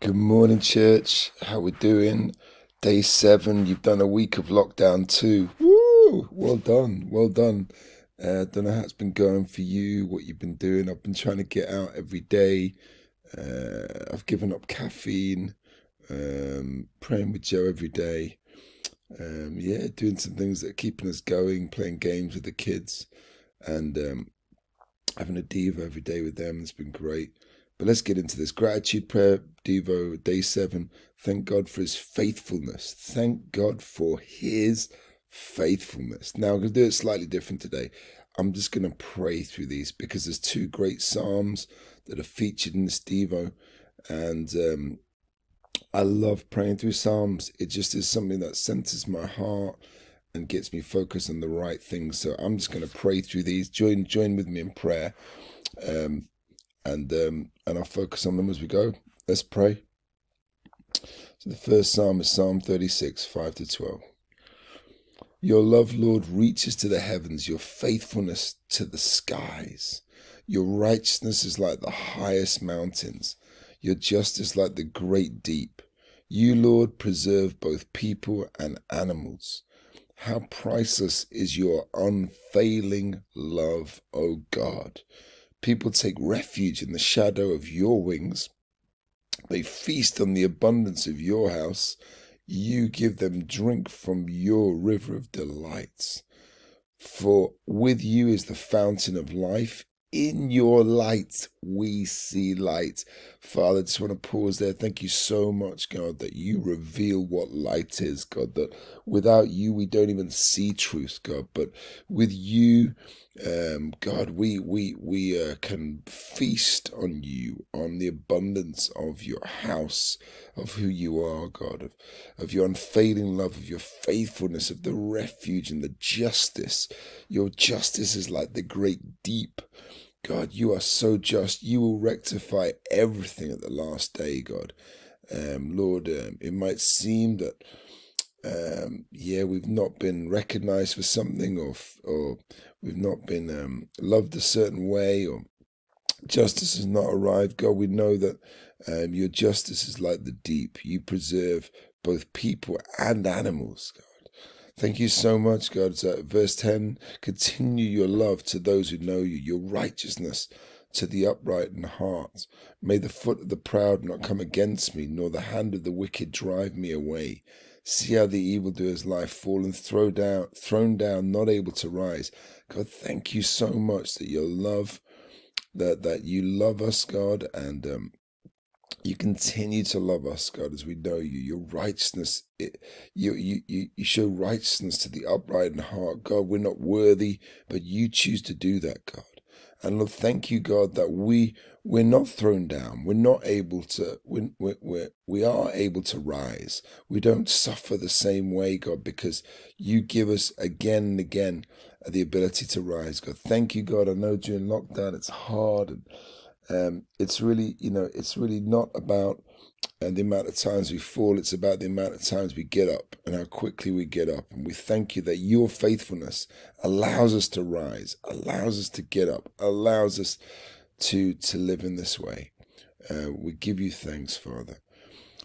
Good morning, church. How we doing? Day seven. You've done a week of lockdown too. Woo! Well done. Well done. Uh, don't know how it's been going for you. What you've been doing? I've been trying to get out every day. Uh, I've given up caffeine. Um, praying with Joe every day. Um, yeah, doing some things that are keeping us going. Playing games with the kids, and um, having a diva every day with them. It's been great. But let's get into this gratitude prayer, Devo, day seven. Thank God for his faithfulness. Thank God for his faithfulness. Now, I'm going to do it slightly different today. I'm just going to pray through these because there's two great Psalms that are featured in this Devo. And um, I love praying through Psalms. It just is something that centers my heart and gets me focused on the right things. So I'm just going to pray through these. Join, join with me in prayer. Um, and um, and I'll focus on them as we go. Let's pray. So the first psalm is Psalm 36, 5 to 12. Your love, Lord, reaches to the heavens, your faithfulness to the skies. Your righteousness is like the highest mountains, your justice like the great deep. You, Lord, preserve both people and animals. How priceless is your unfailing love, O God! People take refuge in the shadow of your wings. They feast on the abundance of your house. You give them drink from your river of delights. For with you is the fountain of life. In your light, we see light. Father, I just want to pause there. Thank you so much, God, that you reveal what light is, God, that without you, we don't even see truth, God, but with you, um, God, we we we uh, can feast on you, on the abundance of your house, of who you are, God, of of your unfailing love, of your faithfulness, of the refuge and the justice. Your justice is like the great deep. God, you are so just. You will rectify everything at the last day, God. Um, Lord, um, it might seem that um, yeah, we've not been recognized for something or, or we've not been um, loved a certain way or justice has not arrived. God, we know that um, your justice is like the deep. You preserve both people and animals, God. Thank you so much, God. So verse 10 continue your love to those who know you, your righteousness to the upright in heart. May the foot of the proud not come against me, nor the hand of the wicked drive me away. See how the evildoers lie fallen, thrown down, thrown down, not able to rise. God, thank you so much that your love, that that you love us, God, and um, you continue to love us, God, as we know you. Your righteousness, it, you, you, you show righteousness to the upright in heart. God, we're not worthy, but you choose to do that, God. And Lord, thank you, God, that we we're not thrown down. We're not able to. We we we are able to rise. We don't suffer the same way, God, because you give us again and again the ability to rise. God, thank you, God. I know during lockdown it's hard and um, it's really you know it's really not about and the amount of times we fall, it's about the amount of times we get up and how quickly we get up. And we thank you that your faithfulness allows us to rise, allows us to get up, allows us to, to live in this way. Uh, we give you thanks, Father.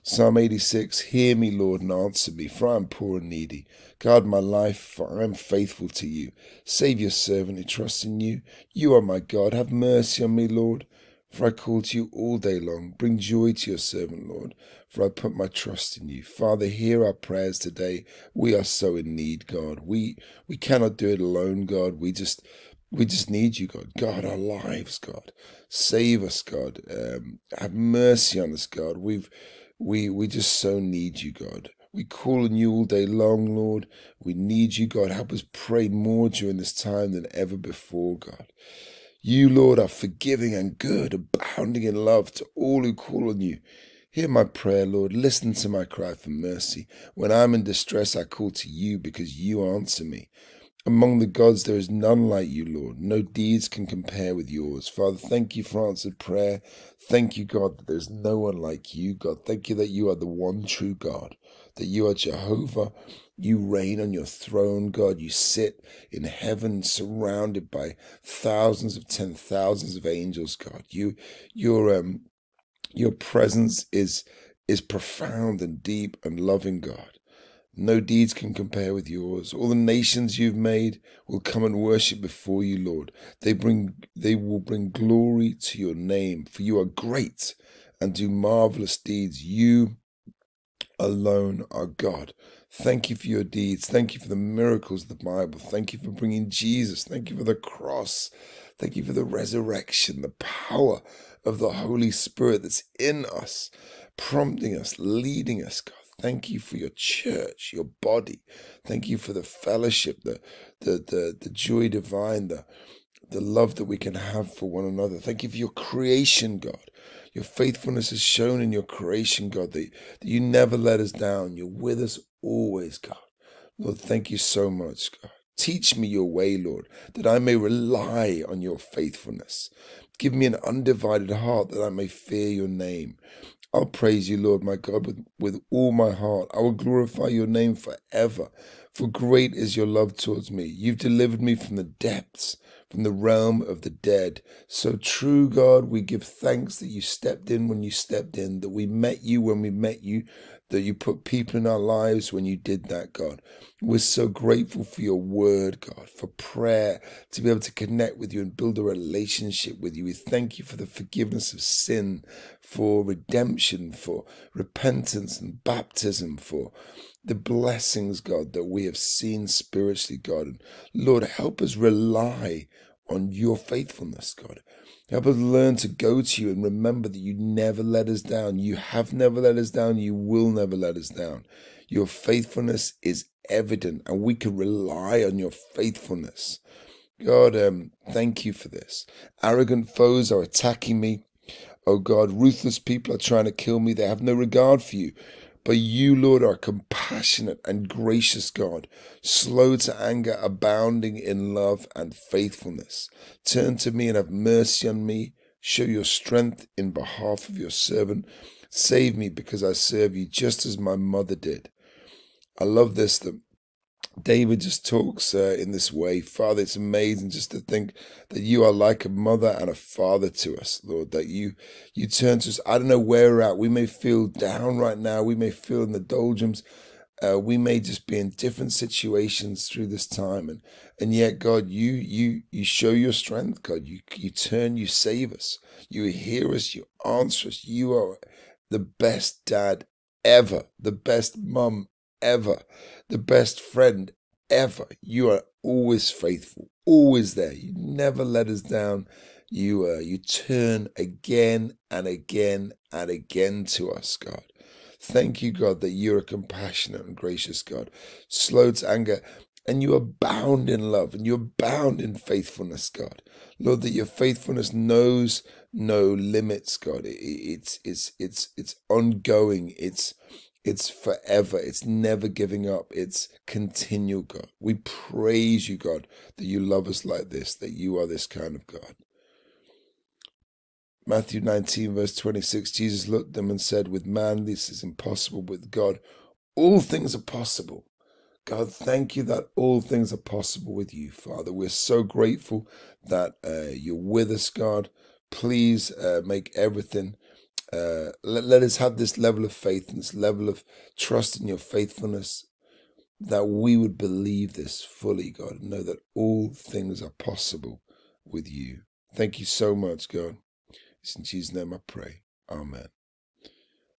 Psalm 86 Hear me, Lord, and answer me, for I am poor and needy. Guard my life, for I am faithful to you. Save your servant who trusts in you. You are my God. Have mercy on me, Lord for I call to you all day long. Bring joy to your servant, Lord, for I put my trust in you. Father, hear our prayers today. We are so in need, God. We we cannot do it alone, God. We just we just need you, God. God, our lives, God. Save us, God. Um, have mercy on us, God. We've we we just so need you, God. We call on you all day long, Lord. We need you, God. Help us pray more during this time than ever before, God. You, Lord, are forgiving and good, abounding in love to all who call on you. Hear my prayer, Lord. Listen to my cry for mercy. When I am in distress, I call to you because you answer me. Among the gods, there is none like you, Lord. No deeds can compare with yours. Father, thank you for answered prayer. Thank you, God, that there's no one like you, God. Thank you that you are the one true God that you are Jehovah. You reign on your throne, God. You sit in heaven surrounded by thousands of ten thousands of angels, God. You your um your presence is is profound and deep and loving, God. No deeds can compare with yours. All the nations you've made will come and worship before you, Lord. They bring they will bring glory to your name, for you are great and do marvelous deeds. You alone, are God. Thank you for your deeds. Thank you for the miracles of the Bible. Thank you for bringing Jesus. Thank you for the cross. Thank you for the resurrection, the power of the Holy Spirit that's in us, prompting us, leading us, God. Thank you for your church, your body. Thank you for the fellowship, the the the, the joy divine, the the love that we can have for one another. Thank you for your creation, God. Your faithfulness is shown in your creation, God, that, that you never let us down. You're with us always, God. Lord, thank you so much, God. Teach me your way, Lord, that I may rely on your faithfulness. Give me an undivided heart that I may fear your name. I'll praise you, Lord my God, with, with all my heart. I will glorify your name forever, for great is your love towards me. You've delivered me from the depths, from the realm of the dead. So, true God, we give thanks that you stepped in when you stepped in, that we met you when we met you, that you put people in our lives when you did that, God. We're so grateful for your word, God, for prayer, to be able to connect with you and build a relationship with you. We thank you for the forgiveness of sin, for redemption, for repentance and baptism, for the blessings, God, that we have seen spiritually, God. And Lord, help us rely on your faithfulness, God. Help us learn to go to you and remember that you never let us down. You have never let us down. You will never let us down. Your faithfulness is evident, and we can rely on your faithfulness. God, um, thank you for this. Arrogant foes are attacking me. Oh God, ruthless people are trying to kill me. They have no regard for you. But you, Lord, are compassionate and gracious God, slow to anger, abounding in love and faithfulness. Turn to me and have mercy on me. Show your strength in behalf of your servant. Save me because I serve you just as my mother did. I love this that David just talks uh, in this way. Father, it's amazing just to think that you are like a mother and a father to us, Lord, that you you turn to us. I don't know where we're at. We may feel down right now. We may feel in the doldrums. Uh, we may just be in different situations through this time. And, and yet, God, you you you show your strength, God. You, you turn, you save us. You hear us, you answer us. You are the best dad ever, the best mum ever, the best friend ever. You are always faithful, always there. You never let us down. You uh, you turn again and again and again to us, God. Thank you, God, that you're a compassionate and gracious God, slow to anger, and you are bound in love and you are bound in faithfulness, God. Lord, that your faithfulness knows no limits, God. It, it's it's it's it's ongoing. It's it's forever. It's never giving up. It's continual, God. We praise you, God, that you love us like this, that you are this kind of God. Matthew 19, verse 26, Jesus looked at them and said, With man, this is impossible. With God, all things are possible. God, thank you that all things are possible with you, Father. We're so grateful that uh, you're with us, God. Please uh, make everything uh, let, let us have this level of faith and this level of trust in your faithfulness that we would believe this fully, God, know that all things are possible with you. Thank you so much, God. It's in Jesus' name I pray. Amen.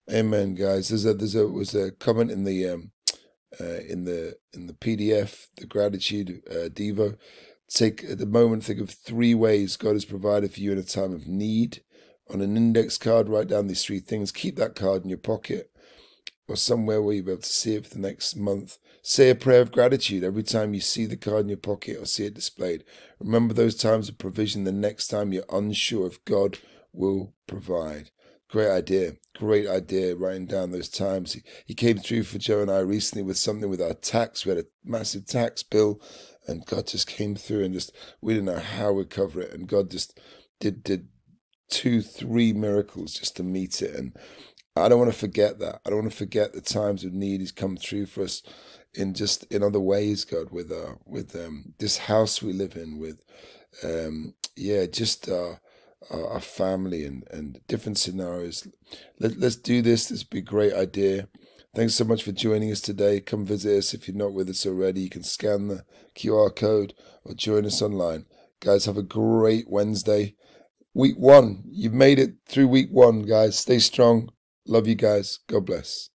Amen, guys. There's a there's a was a comment in the um uh, in the in the PDF, the gratitude uh, devo. Take at the moment, think of three ways God has provided for you in a time of need on an index card, write down these three things, keep that card in your pocket or somewhere where you'll be able to see it for the next month. Say a prayer of gratitude every time you see the card in your pocket or see it displayed. Remember those times of provision the next time you're unsure if God will provide. Great idea. Great idea writing down those times. He, he came through for Joe and I recently with something with our tax. We had a massive tax bill and God just came through and just, we didn't know how we'd cover it. And God just did, did two, three miracles just to meet it. And I don't want to forget that. I don't want to forget the times of need He's come through for us in just in other ways, God, with uh, with um, this house we live in, with um, yeah, just uh, our family and and different scenarios. Let, let's do this. This would be a great idea. Thanks so much for joining us today. Come visit us if you're not with us already. You can scan the QR code or join us online. Guys, have a great Wednesday week one. You've made it through week one, guys. Stay strong. Love you guys. God bless.